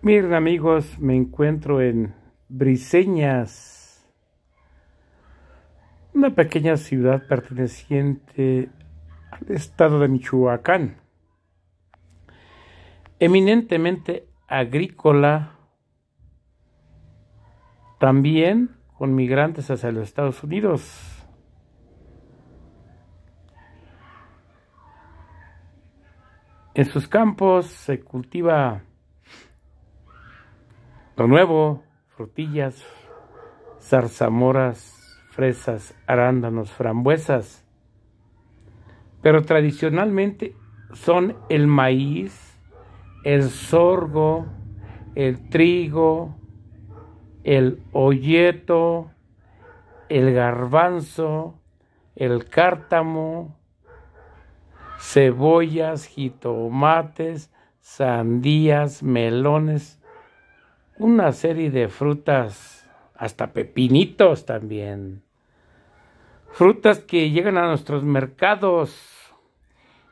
Miren amigos, me encuentro en Briseñas, una pequeña ciudad perteneciente al estado de Michoacán, eminentemente agrícola, también con migrantes hacia los Estados Unidos. En sus campos se cultiva lo nuevo, frutillas, zarzamoras, fresas, arándanos, frambuesas. Pero tradicionalmente son el maíz, el sorgo, el trigo, el olleto, el garbanzo, el cártamo, cebollas, jitomates, sandías, melones, una serie de frutas, hasta pepinitos también. Frutas que llegan a nuestros mercados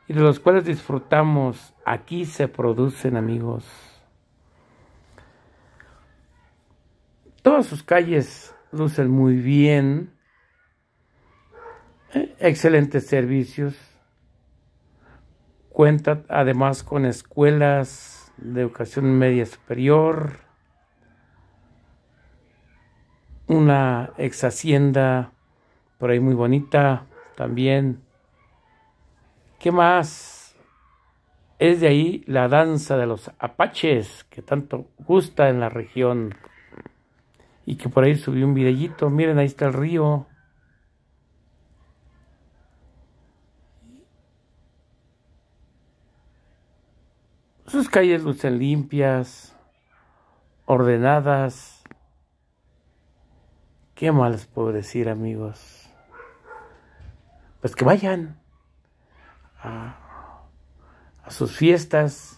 y de los cuales disfrutamos, aquí se producen, amigos. Todas sus calles lucen muy bien, eh, excelentes servicios. Cuenta además con escuelas de educación media superior, una ex hacienda por ahí muy bonita también. ¿Qué más? Es de ahí la danza de los apaches que tanto gusta en la región. Y que por ahí subió un videíto. Miren, ahí está el río. Sus calles lucen limpias, ordenadas. Qué mal es decir, amigos. Pues que vayan a, sus fiestas.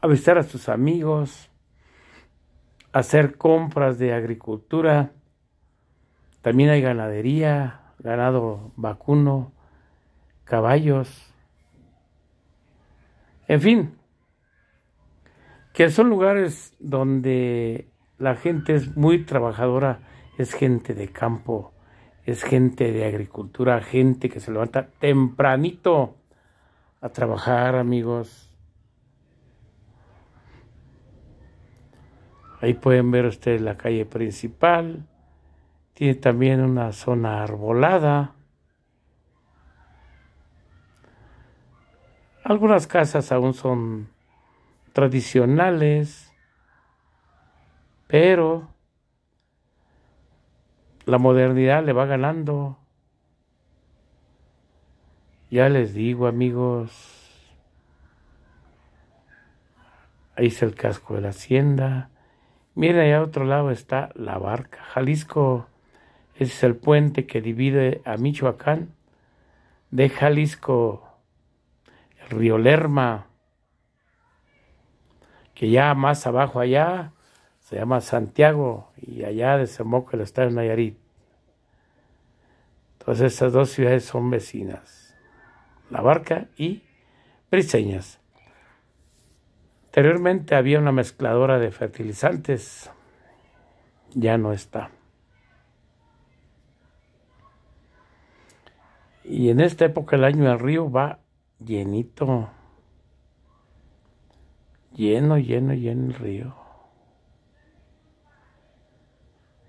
a visitar a sus amigos, hacer compras de agricultura. También hay ganadería, ganado vacuno, caballos. En fin, que son lugares donde la gente es muy trabajadora, es gente de campo, es gente de agricultura, gente que se levanta tempranito a trabajar, amigos. Ahí pueden ver ustedes la calle principal. Tiene también una zona arbolada. Algunas casas aún son tradicionales, pero la modernidad le va ganando. Ya les digo, amigos, ahí es el casco de la hacienda. Miren, allá a otro lado está la barca. Jalisco, es el puente que divide a Michoacán de Jalisco, el río Lerma que ya más abajo allá se llama Santiago y allá desemboca el está en Nayarit. Entonces esas dos ciudades son vecinas, La Barca y Briseñas. Anteriormente había una mezcladora de fertilizantes, ya no está. Y en esta época el año el río va llenito lleno, lleno, lleno el río.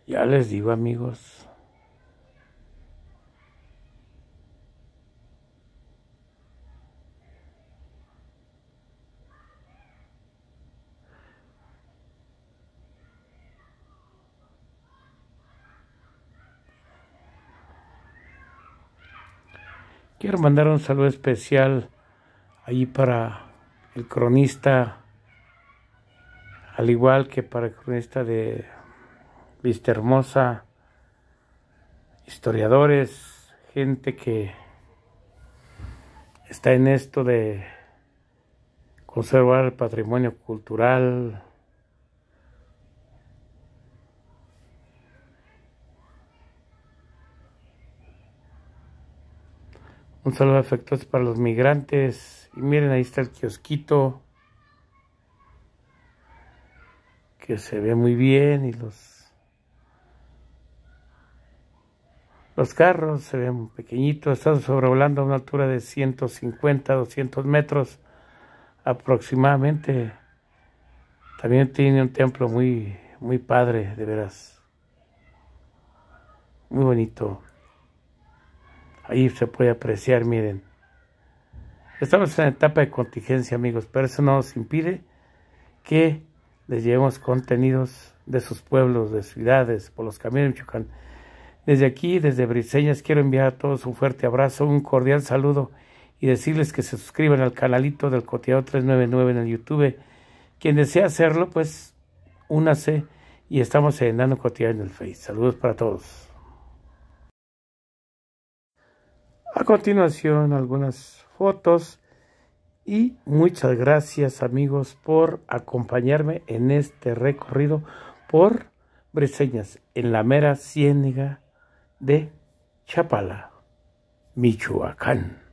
Ya les digo amigos, Quiero mandar un saludo especial ahí para el cronista al igual que para el cronista de Vista Hermosa, historiadores, gente que está en esto de conservar el patrimonio cultural, Un saludo afectuoso para los migrantes. Y miren, ahí está el kiosquito. que se ve muy bien y los los carros se ven pequeñitos, están sobrevolando a una altura de 150, 200 metros aproximadamente. También tiene un templo muy, muy padre, de veras. Muy bonito. Ahí se puede apreciar, miren. Estamos en etapa de contingencia, amigos, pero eso no nos impide que les llevemos contenidos de sus pueblos, de ciudades, por los caminos de Michoacán. Desde aquí, desde Briseñas, quiero enviar a todos un fuerte abrazo, un cordial saludo y decirles que se suscriban al canalito del cotiado 399 en el YouTube. Quien desea hacerlo, pues únase y estamos en Nano en el Face. Saludos para todos. A continuación, algunas fotos y muchas gracias amigos por acompañarme en este recorrido por briseñas en la mera ciénaga de Chapala, Michoacán.